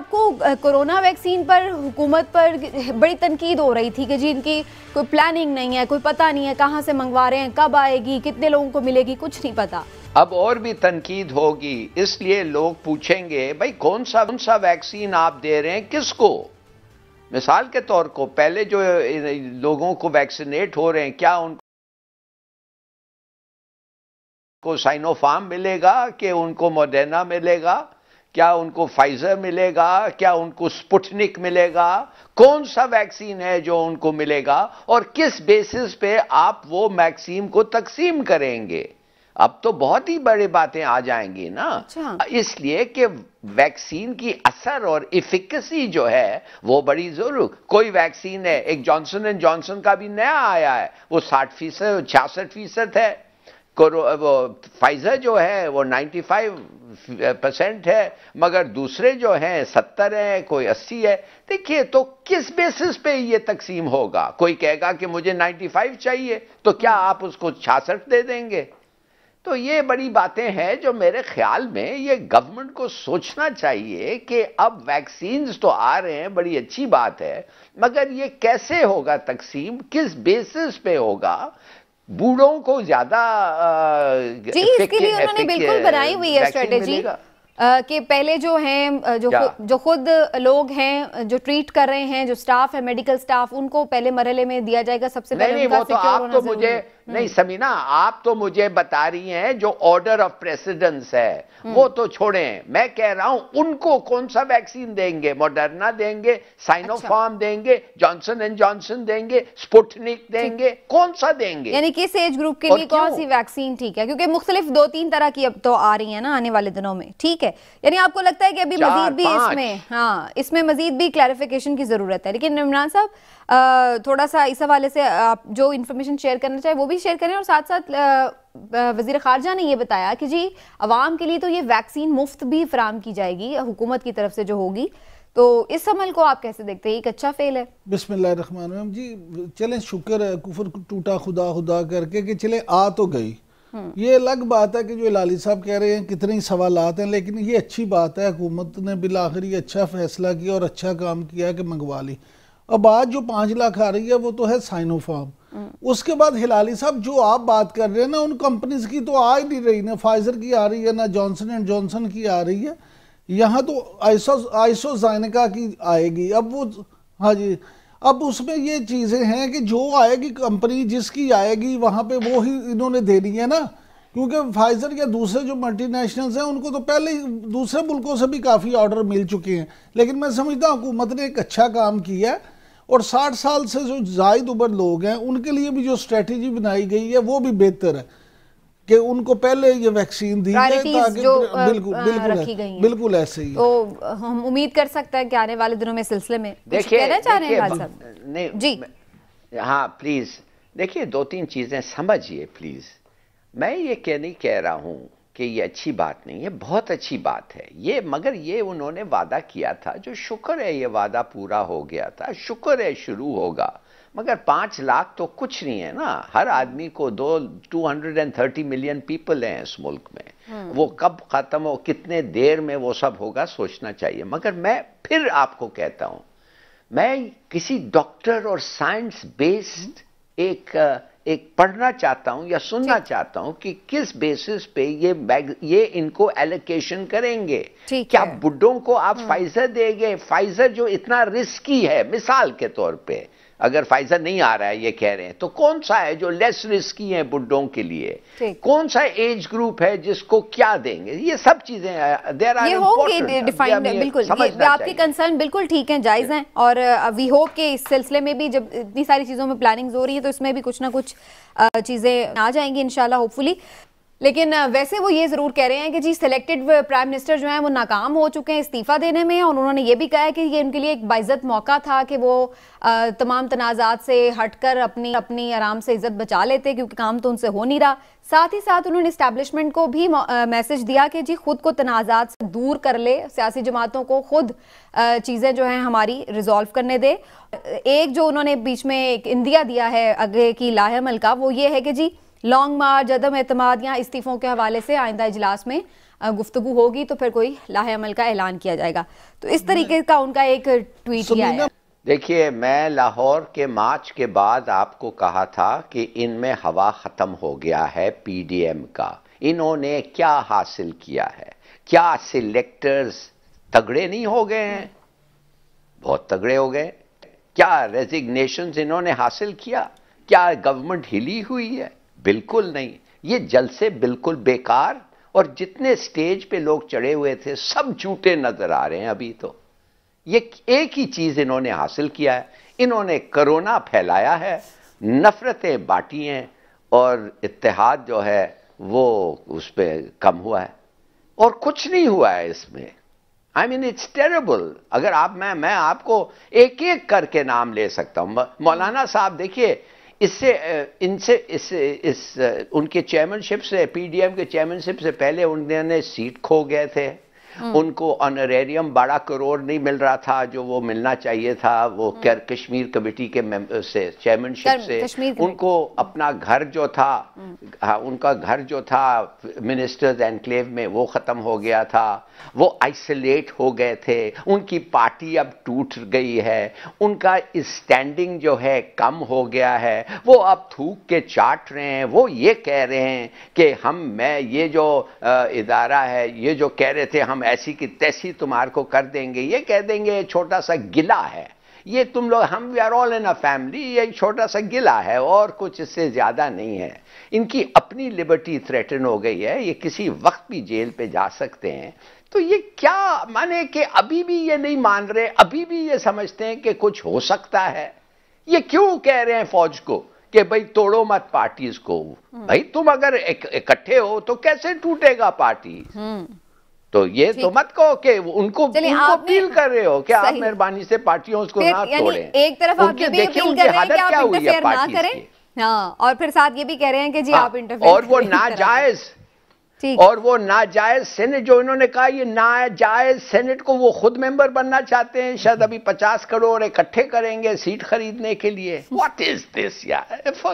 آپ کو ویکسین پر حکومت پر بڑی تنقید ہو رہی تھی کہ جی ان کی کوئی پلاننگ نہیں ہے کوئی پتہ نہیں ہے کہاں سے منگوا رہے ہیں کب آئے گی کتنے لوگوں کو ملے گی کچھ نہیں پتا اب اور بھی تنقید ہوگی اس لیے لوگ پوچھیں گے کون کون سا سا ویکسین آپ دے رہے ہیں کس کو مثال کے طور کو پہلے جو لوگوں کو ویکسینیٹ ہو رہے ہیں کیا ان کو سائنو فارم ملے گا کہ ان کو مدینہ ملے گا کیا ان کو فائزر ملے گا کیا ان کو سپوٹنک ملے گا کون سا ویکسین ہے جو ان کو ملے گا اور کس بیسس پہ آپ وہ ویکسین کو تقسیم کریں گے اب تو بہت ہی بڑے باتیں آ جائیں گی نا اچھا۔ اس لیے کہ ویکسین کی اثر اور افیکسی جو ہے وہ بڑی ضرور کوئی ویکسین ہے ایک جانسن اینڈ جانسن کا بھی نیا آیا ہے وہ ساٹھ فیصد چھیاسٹھ فیصد ہے فائزر جو ہے وہ نائنٹی فائیو پرسنٹ ہے مگر دوسرے جو ہیں ستر ہیں کوئی اسی ہے دیکھیے تو کس بیسس پہ یہ تقسیم ہوگا کوئی کہے گا کہ مجھے نائنٹی فائیو چاہیے تو کیا آپ اس کو چھاسٹھ دے دیں گے تو یہ بڑی باتیں ہیں جو میرے خیال میں یہ گورنمنٹ کو سوچنا چاہیے کہ اب ویکسینز تو آ رہے ہیں بڑی اچھی بات ہے مگر یہ کیسے ہوگا تقسیم کس بیسس پہ ہوگا بوڑھوں کو زیادہ جی اس کے لیے انہوں نے بالکل بنائی ہوئی ہے کہ پہلے جو ہیں جو خود لوگ ہیں جو ٹریٹ کر رہے ہیں جو سٹاف ہے میڈیکل سٹاف ان کو پہلے مرحلے میں دیا جائے گا سب سے پہلے نہیں سمینا آپ تو مجھے بتا رہی ہیں جو آرڈر آف پریسیڈنس ہے وہ تو چھوڑیں میں کہہ رہا ہوں ان کو کون سا ویکسین دیں گے موڈرنا دیں گے سائنو اچھا۔ فارم دیں گے جانسن این جانسن دیں گے سپوٹنک دیں گے کون سا دیں گے یعنی کس ایج گروپ کے لیے کون سی ویکسین ٹھیک ہے کیونکہ مختلف دو تین طرح کی اب تو آ رہی ہیں نا آنے والے دنوں میں ٹھیک ہے یعنی آپ کو لگتا ہے کہ ابھی مزید بھی اس میں ہاں اس میں مزید بھی کلیریفیکیشن کی ضرورت ہے لیکن عمران صاحب تھوڑا سا اس حوالے سے آپ جو انفارمیشن شیئر کرنا چاہے وہ بھی شیئر کریں اور ساتھ ساتھ وزیر خارجہ نے یہ بتایا کہ جی عوام کے لیے تو یہ ویکسین مفت بھی فراہم کی جائے گی حکومت کی طرف سے جو ہوگی تو اس عمل کو آپ کیسے دیکھتے ہیں ایک اچھا فیل ہے بسم اللہ الرحمن الرحیم جی چلیں شکر ہے کفر ٹوٹا خدا خدا کر کے کہ چلیں آ تو گئی یہ الگ بات ہے کہ جو لالی صاحب کہہ رہے ہیں کتنے ہی سوالات ہیں لیکن یہ اچھی بات ہے حکومت نے بالآخر یہ اچھا فیصلہ کیا اور اچھا کام کیا کہ منگوا لی اب آج جو پانچ لاکھ آ رہی ہے وہ تو ہے سائنو فارم اس کے بعد ہلالی صاحب جو آپ بات کر رہے ہیں نا ان کمپنیز کی تو آ نہیں رہی نا فائزر کی آ رہی ہے نہ جانسن اینڈ جانسن کی آ رہی ہے یہاں تو زائنکا کی آئے گی اب وہ ہاں جی اب اس میں یہ چیزیں ہیں کہ جو آئے گی کمپنی جس کی آئے گی وہاں پہ وہ ہی انہوں نے دے رہی ہے نا کیونکہ فائزر یا دوسرے جو ملٹی نیشنلز ہیں ان کو تو پہلے دوسرے ملکوں سے بھی کافی آرڈر مل چکے ہیں لیکن میں سمجھتا ہوں حکومت نے ایک اچھا کام کیا ہے اور ساٹھ سال سے جو زائد عمر لوگ ہیں ان کے لیے بھی جو اسٹریٹجی بنائی گئی ہے وہ بھی بہتر ہے کہ ان کو پہلے یہ ویکسین دی بالکل بالکل بالکل ایسے ہی تو ہم امید کر سکتا ہے کہ آنے والے دنوں میں سلسلے میں کہنا چاہ رہے ہیں جی ہاں پلیز دیکھیے دو تین چیزیں سمجھئے پلیز میں یہ کہ نہیں کہہ رہا ہوں کہ یہ اچھی بات نہیں ہے بہت اچھی بات ہے یہ مگر یہ انہوں نے وعدہ کیا تھا جو شکر ہے یہ وعدہ پورا ہو گیا تھا شکر ہے شروع ہوگا مگر پانچ لاکھ تو کچھ نہیں ہے نا ہر آدمی کو دو two hundred and thirty million people ہیں اس ملک میں وہ کب ختم ہو کتنے دیر میں وہ سب ہوگا سوچنا چاہیے مگر میں پھر آپ کو کہتا ہوں میں کسی ڈاکٹر اور سائنس بیسڈ ایک ایک پڑھنا چاہتا ہوں یا سننا چاہتا ہوں کہ کس بیسس پہ یہ ان کو ایلوکیشن کریں گے کیا بڈوں کو آپ فائزر دیں گے فائزر جو اتنا رسکی ہے مثال کے طور پہ اگر فائزہ نہیں آ رہا ہے یہ کہہ رہے ہیں تو کون سا ہے جو لیس رسکی ہیں کے لیے کون سا ایج گروپ ہے جس کو کیا دیں گے یہ سب چیزیں آپ کی کنسرن بالکل ٹھیک ہیں جائز ہیں اور وی ہوپ کے اس سلسلے میں بھی جب اتنی ساری چیزوں میں پلاننگز ہو رہی ہے تو اس میں بھی کچھ نہ کچھ چیزیں آ جائیں گی انشاءاللہ ہوپفولی ہوپ فلی لیکن ویسے وہ یہ ضرور کہہ رہے ہیں کہ جی سلیکٹڈ پرائم منسٹر جو ہیں وہ ناکام ہو چکے ہیں استعفیٰ دینے میں اور انہوں نے یہ بھی کہا ہے کہ یہ ان کے لیے ایک باعزت موقع تھا کہ وہ تمام تنازعات سے ہٹ کر اپنی اپنی آرام سے عزت بچا لیتے کیونکہ کام تو ان سے ہو نہیں رہا ساتھ ہی ساتھ انہوں نے اسٹیبلشمنٹ کو بھی میسج دیا کہ جی خود کو تنازعات سے دور کر لے سیاسی جماعتوں کو خود چیزیں جو ہیں ہماری ریزالو کرنے دے ایک جو انہوں نے بیچ میں ایک اندیا دیا ہے اگے کی لاہ ملکہ وہ یہ ہے کہ جی لانگ عدم اعتماد یا استعفوں کے حوالے سے آئندہ اجلاس میں گفتگو ہوگی تو پھر کوئی لاہ عمل کا اعلان کیا جائے گا تو اس طریقے کا ان کا ایک ٹویٹ دیکھیے میں لاہور کے مارچ کے بعد آپ کو کہا تھا کہ ان میں ہوا ختم ہو گیا ہے پی ڈی ایم کا انہوں نے کیا حاصل کیا ہے کیا سلیکٹرز تگڑے نہیں ہو گئے ہیں بہت تگڑے ہو گئے کیا ریزگنیشنز انہوں نے حاصل کیا کیا گورنمنٹ ہلی ہوئی ہے بالکل نہیں یہ جلسے بالکل بیکار اور جتنے سٹیج پہ لوگ چڑھے ہوئے تھے سب جھوٹے نظر آ رہے ہیں ابھی تو یہ ایک ہی چیز انہوں نے حاصل کیا ہے انہوں نے کرونا پھیلایا ہے نفرتیں باٹی ہیں اور اتحاد جو ہے وہ اس پہ کم ہوا ہے اور کچھ نہیں ہوا ہے اس میں آئی مین اٹس ٹیریبل اگر آپ میں میں آپ کو ایک ایک کر کے نام لے سکتا ہوں مولانا صاحب دیکھیے اس سے ان سے اس اس ان کے چیئرمین شپ سے پی ڈی ایم کے چیئرمین شپ سے پہلے انہوں نے سیٹ کھو گئے تھے ہاں۔ ان کو بارہ کروڑ نہیں مل رہا تھا جو وہ ملنا چاہیے تھا وہ ہاں۔ کشمیر کمیٹی کے چیئرمین سے ان کو اپنا گھر جو تھا ہاں۔ ان کا گھر جو تھا منسٹرز میں وہ ختم ہو گیا تھا وہ آئسولیٹ ہو گئے تھے ان کی پارٹی اب ٹوٹ گئی ہے ان کا اسٹینڈنگ جو ہے کم ہو گیا ہے وہ اب تھوک کے چاٹ رہے ہیں وہ یہ کہہ رہے ہیں کہ ہم میں یہ جو ادارہ ہے یہ جو کہہ رہے تھے ہم ایسی کی تیسی تمہار کو کر دیں گے یہ کہہ دیں گے یہ چھوٹا سا گلا ہے یہ تم لوگ ہم وی آر آل فیملی یہ چھوٹا سا ہے اور کچھ اس سے زیادہ نہیں ہے ان کی اپنی لبرٹی تھریٹن ہو گئی ہے یہ کسی وقت بھی جیل پہ جا سکتے ہیں تو یہ کیا مانے کہ ابھی بھی یہ نہیں مان رہے ابھی بھی یہ سمجھتے ہیں کہ کچھ ہو سکتا ہے یہ کیوں کہہ رہے ہیں فوج کو کہ بھائی توڑو مت پارٹیز کو بھائی تم اگر اکٹھے ہو تو کیسے ٹوٹے گا پارٹی تو یہ تو مت کہو کہ ان کو اپیل کر رہے ہو کہ آپ مہربانی سے پارٹیوں اس کو نہ یعنی توڑیں ایک طرف آپ کے بھی اپیل کر رہے ہیں کہ آپ انٹرفیئر نہ کریں ہاں، اور پھر ساتھ یہ بھی کہہ رہے ہیں کہ جی ہاں، آپ انٹرفیر اور وہ ناجائز اور وہ ناجائز سینٹ جو انہوں نے کہا یہ ناجائز سینٹ کو وہ خود ممبر بننا چاہتے ہیں شاید ابھی پچاس کروڑ اکٹھے کریں گے سیٹ خریدنے کے لیے what is this